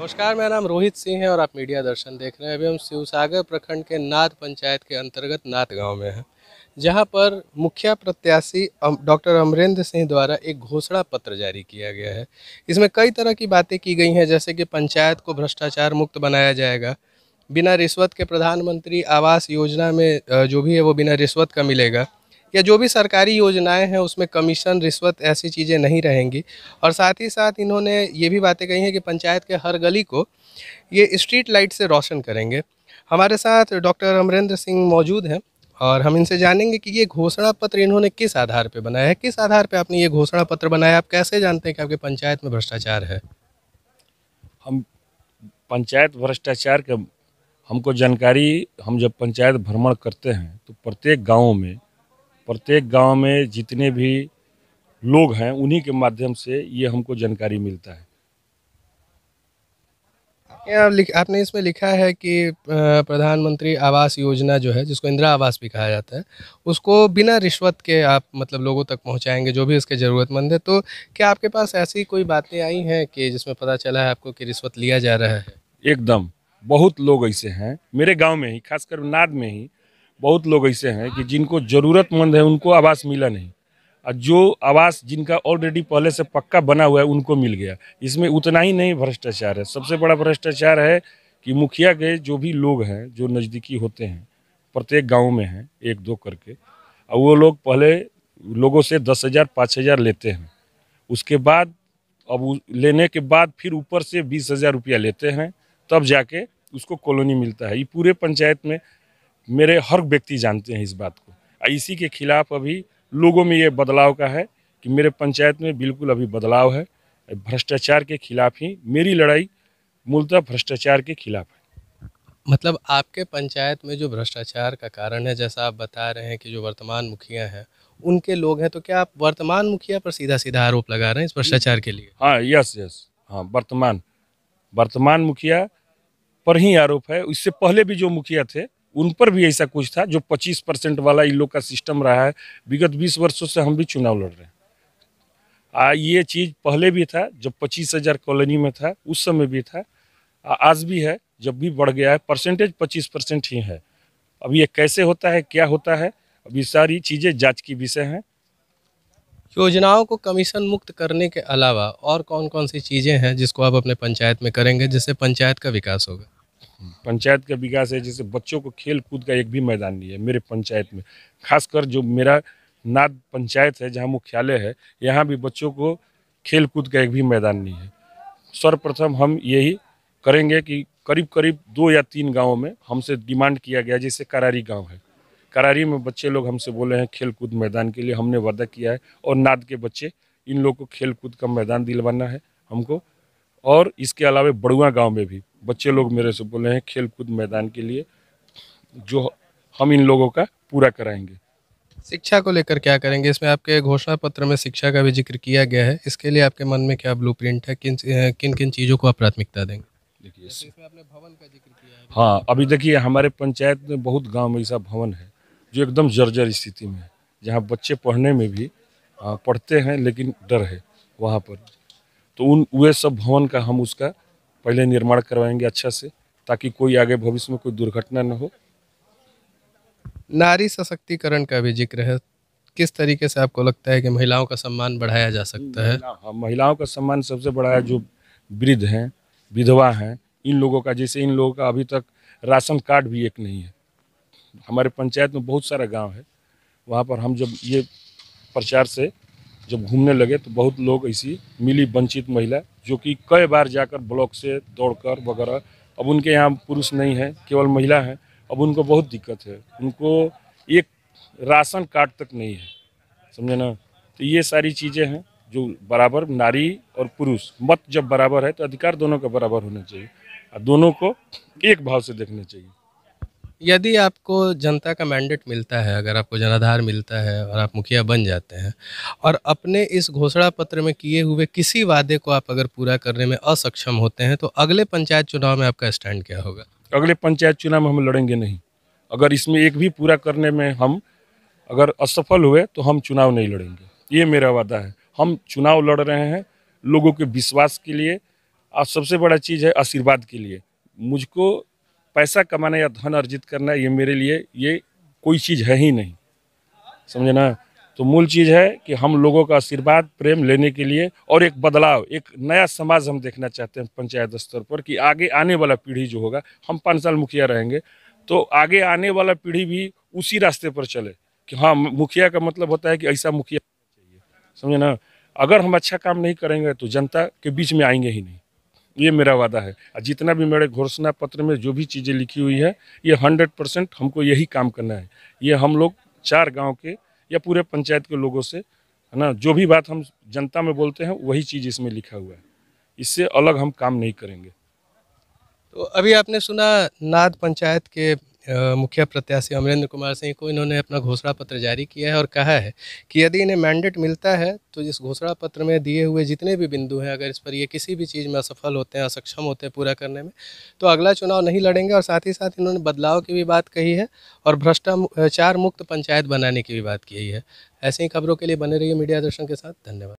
नमस्कार मेरा नाम रोहित सिंह है और आप मीडिया दर्शन देख रहे हैं अभी हम शिवसागर प्रखंड के नाथ पंचायत के अंतर्गत नाथ गांव में हैं जहां पर मुखिया प्रत्याशी डॉक्टर अमरेंद्र सिंह द्वारा एक घोषणा पत्र जारी किया गया है इसमें कई तरह की बातें की गई हैं जैसे कि पंचायत को भ्रष्टाचार मुक्त बनाया जाएगा बिना रिश्वत के प्रधानमंत्री आवास योजना में जो भी है वो बिना रिश्वत का मिलेगा या जो भी सरकारी योजनाएं हैं उसमें कमीशन रिश्वत ऐसी चीज़ें नहीं रहेंगी और साथ ही साथ इन्होंने ये भी बातें कही हैं कि पंचायत के हर गली को ये स्ट्रीट लाइट से रोशन करेंगे हमारे साथ डॉक्टर अमरेंद्र सिंह मौजूद हैं और हम इनसे जानेंगे कि ये घोषणा पत्र इन्होंने किस आधार पर बनाया है किस आधार पर आपने ये घोषणा पत्र बनाया आप कैसे जानते हैं कि आपके पंचायत में भ्रष्टाचार है हम पंचायत भ्रष्टाचार के हमको जानकारी हम जब पंचायत भ्रमण करते हैं तो प्रत्येक गाँव में प्रत्येक गांव में जितने भी लोग हैं उन्हीं के माध्यम से ये हमको जानकारी मिलता है आपने इसमें लिखा है कि प्रधानमंत्री आवास योजना जो है जिसको इंदिरा आवास भी कहा जाता है उसको बिना रिश्वत के आप मतलब लोगों तक पहुंचाएंगे जो भी इसके ज़रूरतमंद है तो क्या आपके पास ऐसी कोई बातें आई हैं कि जिसमें पता चला है आपको कि रिश्वत लिया जा रहा है एकदम बहुत लोग ऐसे हैं मेरे गांव में ही खासकर नाद में ही बहुत लोग ऐसे हैं कि जिनको ज़रूरतमंद है उनको आवास मिला नहीं और जो आवास जिनका ऑलरेडी पहले से पक्का बना हुआ है उनको मिल गया इसमें उतना ही नहीं भ्रष्टाचार है सबसे बड़ा भ्रष्टाचार है कि मुखिया के जो भी लोग हैं जो नज़दीकी होते हैं प्रत्येक गांव में हैं एक दो करके और वो लोग पहले लोगों से दस हज़ार पाँच हज़ार लेते हैं उसके बाद अब लेने के बाद फिर ऊपर से बीस हज़ार रुपया लेते हैं तब जाके उसको कॉलोनी मिलता है ये पूरे पंचायत में मेरे हर व्यक्ति जानते हैं इस बात को इसी के खिलाफ अभी लोगों में ये बदलाव का है कि मेरे पंचायत में बिल्कुल अभी बदलाव है भ्रष्टाचार के खिलाफ ही मेरी लड़ाई मूलतः भ्रष्टाचार के खिलाफ है मतलब आपके पंचायत में जो भ्रष्टाचार का कारण है जैसा आप बता रहे हैं कि जो वर्तमान मुखिया हैं उनके लोग हैं तो क्या आप वर्तमान मुखिया पर सीधा सीधा आरोप लगा रहे हैं इस भ्रष्टाचार के लिए हाँ यस यस हाँ वर्तमान वर्तमान मुखिया पर ही आरोप है इससे पहले भी जो मुखिया थे उन पर भी ऐसा कुछ था जो 25 परसेंट वाला इन लोग का सिस्टम रहा है विगत 20 वर्षों से हम भी चुनाव लड़ रहे हैं आ, ये चीज़ पहले भी था जब पच्चीस हज़ार कॉलोनी में था उस समय भी था आ, आज भी है जब भी बढ़ गया है परसेंटेज पच्चीस परसेंट ही है अब ये कैसे होता है क्या होता है अब ये सारी चीज़ें जाँच की विषय हैं योजनाओं को कमीशन मुक्त करने के अलावा और कौन कौन सी चीज़ें हैं जिसको आप अपने पंचायत में करेंगे जिससे पंचायत का विकास होगा पंचायत का विकास है जैसे बच्चों को खेल कूद का एक भी मैदान नहीं है मेरे पंचायत में खासकर जो मेरा नाद पंचायत है जहाँ मुख्यालय है यहाँ भी बच्चों को खेल कूद का एक भी मैदान नहीं है सर्वप्रथम हम यही करेंगे कि करीब करीब दो या तीन गाँव में हमसे डिमांड किया गया जैसे करारी गाँव है करारी में बच्चे लोग हमसे बोले हैं खेल कूद मैदान के लिए हमने वादा किया है और नाद के बच्चे इन लोग को खेल कूद का मैदान दिलवाना है हमको और इसके अलावा बड़ुआ गाँव में भी बच्चे लोग मेरे से बोले हैं खेल कूद मैदान के लिए जो हम इन लोगों का पूरा कराएंगे शिक्षा को लेकर क्या करेंगे इसमें आपके घोषणा पत्र में शिक्षा का भी जिक्र किया गया है इसके लिए आपके मन में क्या ब्लूप्रिंट है किन किन किन चीज़ों को आप प्राथमिकता देंगे देखिए इसमें आपने भवन का जिक्र किया है हाँ अभी देखिए हमारे पंचायत में बहुत गांव में ऐसा भवन है जो एकदम जर्जर स्थिति में है जहाँ बच्चे पढ़ने में भी पढ़ते हैं लेकिन डर है वहाँ पर तो उन वे सब भवन का हम उसका पहले निर्माण करवाएंगे अच्छा से ताकि कोई आगे भविष्य में कोई दुर्घटना न हो नारी सशक्तिकरण का भी जिक्र है किस तरीके से आपको लगता है कि महिलाओं का सम्मान बढ़ाया जा सकता है हाँ महिलाओं का सम्मान सबसे बड़ा है जो वृद्ध हैं विधवा हैं इन लोगों का जैसे इन लोगों का अभी तक राशन कार्ड भी एक नहीं है हमारे पंचायत में बहुत सारा गांव है वहाँ पर हम जब ये प्रचार से जब घूमने लगे तो बहुत लोग ऐसी मिली वंचित महिला जो कि कई बार जाकर ब्लॉक से दौड़कर वगैरह अब उनके यहाँ पुरुष नहीं है केवल महिला हैं अब उनको बहुत दिक्कत है उनको एक राशन कार्ड तक नहीं है समझे ना तो ये सारी चीज़ें हैं जो बराबर नारी और पुरुष मत जब बराबर है तो अधिकार दोनों का बराबर होना चाहिए और दोनों को एक भाव से देखना चाहिए यदि आपको जनता का मैंडेट मिलता है अगर आपको जनाधार मिलता है और आप मुखिया बन जाते हैं और अपने इस घोषणा पत्र में किए हुए किसी वादे को आप अगर पूरा करने में असक्षम होते हैं तो अगले पंचायत चुनाव में आपका स्टैंड क्या होगा अगले पंचायत चुनाव में हम लड़ेंगे नहीं अगर इसमें एक भी पूरा करने में हम अगर असफल हुए तो हम चुनाव नहीं लड़ेंगे ये मेरा वादा है हम चुनाव लड़ रहे हैं लोगों के विश्वास के लिए और सबसे बड़ा चीज़ है आशीर्वाद के लिए मुझको पैसा कमाना या धन अर्जित करना ये मेरे लिए ये कोई चीज़ है ही नहीं समझे ना तो मूल चीज़ है कि हम लोगों का आशीर्वाद प्रेम लेने के लिए और एक बदलाव एक नया समाज हम देखना चाहते हैं पंचायत स्तर पर कि आगे आने वाला पीढ़ी जो होगा हम पाँच साल मुखिया रहेंगे तो आगे आने वाला पीढ़ी भी उसी रास्ते पर चले कि हाँ मुखिया का मतलब होता है कि ऐसा मुखिया चाहिए समझे ना अगर हम अच्छा काम नहीं करेंगे तो जनता के बीच में आएंगे ही नहीं ये मेरा वादा है और जितना भी मेरे घोषणा पत्र में जो भी चीज़ें लिखी हुई है ये हंड्रेड परसेंट हमको यही काम करना है ये हम लोग चार गाँव के या पूरे पंचायत के लोगों से है ना जो भी बात हम जनता में बोलते हैं वही चीज़ इसमें लिखा हुआ है इससे अलग हम काम नहीं करेंगे तो अभी आपने सुना नाद पंचायत के मुखिया प्रत्याशी अमरेंद्र कुमार सिंह को इन्होंने अपना घोषणा पत्र जारी किया है और कहा है कि यदि इन्हें मैंडेट मिलता है तो इस घोषणा पत्र में दिए हुए जितने भी बिंदु हैं अगर इस पर ये किसी भी चीज़ में असफल होते हैं असक्षम होते हैं पूरा करने में तो अगला चुनाव नहीं लड़ेंगे और साथ ही साथ इन्होंने बदलाव की भी बात कही है और भ्रष्टाचार मुक्त पंचायत बनाने की भी बात की है ऐसी ही खबरों के लिए बने रही मीडिया दर्शन के साथ धन्यवाद